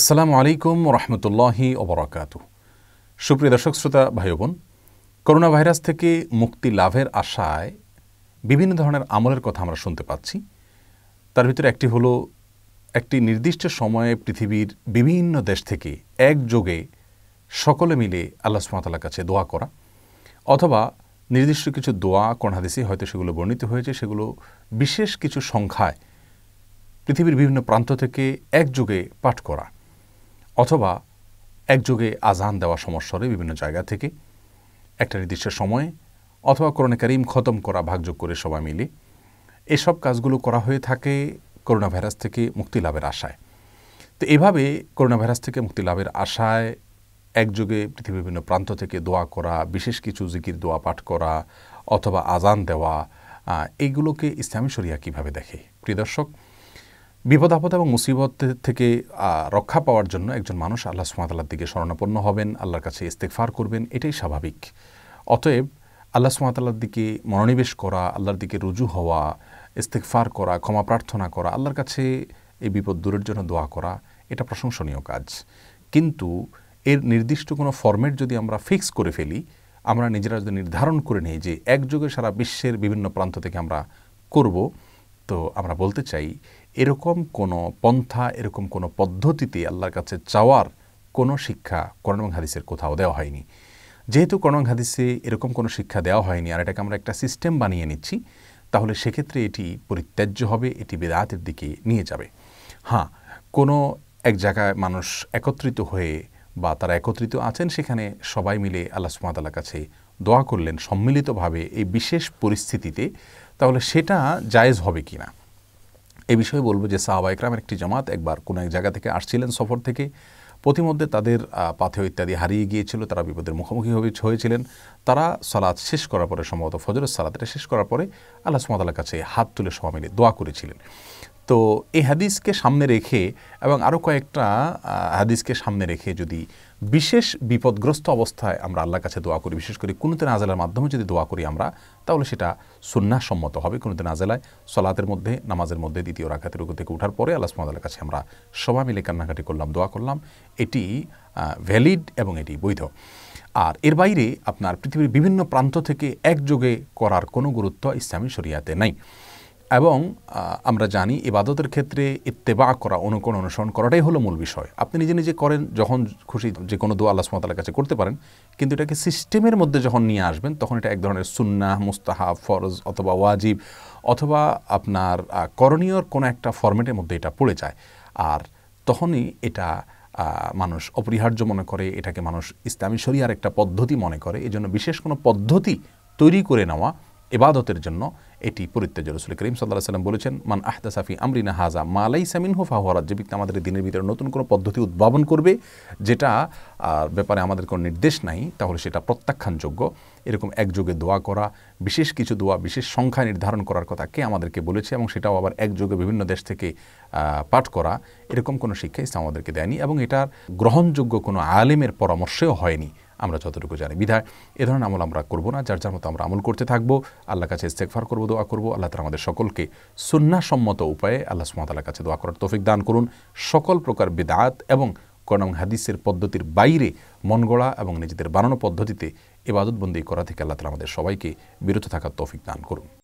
আসসালামু আলাইকুম রহমতুল্লাহি ওবরাকাত সুপ্রিয় দর্শক শ্রোতা ভাই বোন করোনা ভাইরাস থেকে মুক্তি লাভের আশায় বিভিন্ন ধরনের আমলের কথা আমরা শুনতে পাচ্ছি তার ভিতরে একটি হল একটি নির্দিষ্ট সময়ে পৃথিবীর বিভিন্ন দেশ থেকে একযোগে সকলে মিলে আল্লাহ সুমাতালার কাছে দোয়া করা অথবা নির্দিষ্ট কিছু দোয়া কণাদেশি হয়তো সেগুলো বর্ণিত হয়েছে সেগুলো বিশেষ কিছু সংখ্যায় পৃথিবীর বিভিন্ন প্রান্ত থেকে একযোগে পাঠ করা অথবা একযোগে আজান দেওয়া সমস্যরে বিভিন্ন জায়গা থেকে একটা নির্দিষ্ট সময়ে অথবা করোনা কারিম খতম করা ভাগযোগ করে সবাই মিলে এসব কাজগুলো করা হয়ে থাকে করোনা ভাইরাস থেকে মুক্তি লাভের আশায় তো এভাবে করোনা ভাইরাস থেকে মুক্তি লাভের আশায় একযোগে পৃথিবীর বিভিন্ন প্রান্ত থেকে দোয়া করা বিশেষ কিছু জিকির দোয়া পাঠ করা অথবা আজান দেওয়া এগুলোকে ইসলামী শরিয়া কীভাবে দেখে প্রিয় দর্শক বিপদ আপদ এবং মুসিবত থেকে রক্ষা পাওয়ার জন্য একজন মানুষ আল্লাহ সুমাতাল্লার দিকে শরণাপন্ন হবেন আল্লাহর কাছে ইস্তেকফার করবেন এটাই স্বাভাবিক অতএব আল্লাহ সুমাতাল্লার দিকে মনোনিবেশ করা আল্লাহর দিকে রুজু হওয়া ইস্তেকফার করা ক্ষমা প্রার্থনা করা আল্লাহর কাছে এই বিপদ দূরের জন্য দোয়া করা এটা প্রশংসনীয় কাজ কিন্তু এর নির্দিষ্ট কোনো ফর্মেট যদি আমরা ফিক্স করে ফেলি আমরা নিজেরা যদি নির্ধারণ করে নিই যে একযোগে সারা বিশ্বের বিভিন্ন প্রান্ত থেকে আমরা করব তো আমরা বলতে চাই এরকম কোনো পন্থা এরকম কোনো পদ্ধতিতে আল্লাহর কাছে চাওয়ার কোনো শিক্ষা করণ হাদিসের কোথাও দেওয়া হয়নি যেহেতু করণ হাদিসে এরকম কোনো শিক্ষা দেওয়া হয়নি আর এটাকে আমরা একটা সিস্টেম বানিয়ে নিচ্ছি তাহলে সেক্ষেত্রে এটি পরিত্যাজ্য হবে এটি বেদাতের দিকে নিয়ে যাবে হ্যাঁ কোনো এক জায়গায় মানুষ একত্রিত হয়ে বা তারা একত্রিত আছেন সেখানে সবাই মিলে আল্লাহ সুমাতালার কাছে দোয়া করলেন সম্মিলিতভাবে এই বিশেষ পরিস্থিতিতে তাহলে সেটা জায়েজ হবে কি না এ বিষয়ে বলবো যে সাহাবা ইকরামের একটি জামাত একবার কোনো এক জায়গা থেকে আসছিলেন সফর থেকে প্রতিমধ্যে তাদের পাথে ইত্যাদি হারিয়ে গিয়েছিল তারা বিপদের মুখোমুখি হয়েছিলেন তারা সালাদ শেষ করার পরে সম্ভবত ফজরের সালাদটা শেষ করার পরে আল্লাহ সুমাতালার কাছে হাত তুলে সবাই মিলে দোয়া করেছিলেন তো এই হাদিসকে সামনে রেখে এবং আরও কয়েকটা হাদিসকে সামনে রেখে যদি বিশেষ বিপদগ্রস্ত অবস্থায় আমরা আল্লাহর কাছে দোয়া করি বিশেষ করে দিন আজালার মাধ্যমে যদি দোয়া করি আমরা তাহলে সেটা সুন্নাসম্মত হবে দিন আজালায় সলাতের মধ্যে নামাজের মধ্যে দ্বিতীয় রাখাতে রুকু থেকে ওঠার পরে আল্লাহ সুমাদার কাছে আমরা সবাই মিলে কান্নাকাটি করলাম দোয়া করলাম এটি ভ্যালিড এবং এটি বৈধ আর এর বাইরে আপনার পৃথিবীর বিভিন্ন প্রান্ত থেকে একযোগে করার কোনো গুরুত্ব ইসলামী শরিয়াতে নাই এবং আমরা জানি ইবাদতের ক্ষেত্রে ইত্তেবা করা অনুকরণ অনুসরণ করাটাই হলো মূল বিষয় আপনি নিজে নিজে করেন যখন খুশি যে কোনো দোয়া আল্লাহ সুমতালার কাছে করতে পারেন কিন্তু এটাকে সিস্টেমের মধ্যে যখন নিয়ে আসবেন তখন এটা এক ধরনের সুন্না মুস্তাহা ফরজ অথবা ওয়াজিব অথবা আপনার করণীয়র কোনো একটা ফর্মেটের মধ্যে এটা পড়ে যায় আর তখনই এটা মানুষ অপরিহার্য মনে করে এটাকে মানুষ ইসলামী শরিয়ার একটা পদ্ধতি মনে করে এজন্য বিশেষ কোনো পদ্ধতি তৈরি করে নেওয়া এবাদতের জন্য এটি পরিত্যাজ্য রসুল করিম সাল্লাহ সাল্লাম বলেছেন মান আহদা সাফি আমরিনা হাজা মালাই সামিন হো হরাত যে ব্যক্তি আমাদের দিনের ভিতরে নতুন কোনো পদ্ধতি উদ্ভাবন করবে যেটা ব্যাপারে আমাদের কোনো নির্দেশ নাই তাহলে সেটা প্রত্যাখ্যানযোগ্য এরকম একযোগে দোয়া করা বিশেষ কিছু দোয়া বিশেষ সংখ্যা নির্ধারণ করার কথা কে আমাদেরকে বলেছে এবং সেটাও আবার একযোগে বিভিন্ন দেশ থেকে পাঠ করা এরকম কোনো শিক্ষা ইসলাম আমাদেরকে দেয়নি এবং এটার গ্রহণযোগ্য কোনো আলেমের পরামর্শেও হয়নি আমরা যতটুকু জানি বিধায় এ ধরনের আমল আমরা করব না যার যার মতো আমরা আমল করতে থাকবো আল্লাহ কাছে ইস্তেকফার করবো দোয়া করবো আল্লাহ তালা আমাদের সকলকে সুন্নাসম্মত উপায়ে আল্লাহ সুমতাল্লাহ কাছে দোয়া করার তৌফিক দান করুন সকল প্রকার বিদাত এবং কোরআন হাদিসের পদ্ধতির বাইরে মন গড়া এবং নিজেদের বানানো পদ্ধতিতে এবাদতবন্দি করা থেকে আল্লাহ তালা আমাদের সবাইকে বিরত থাকার তৌফিক দান করুন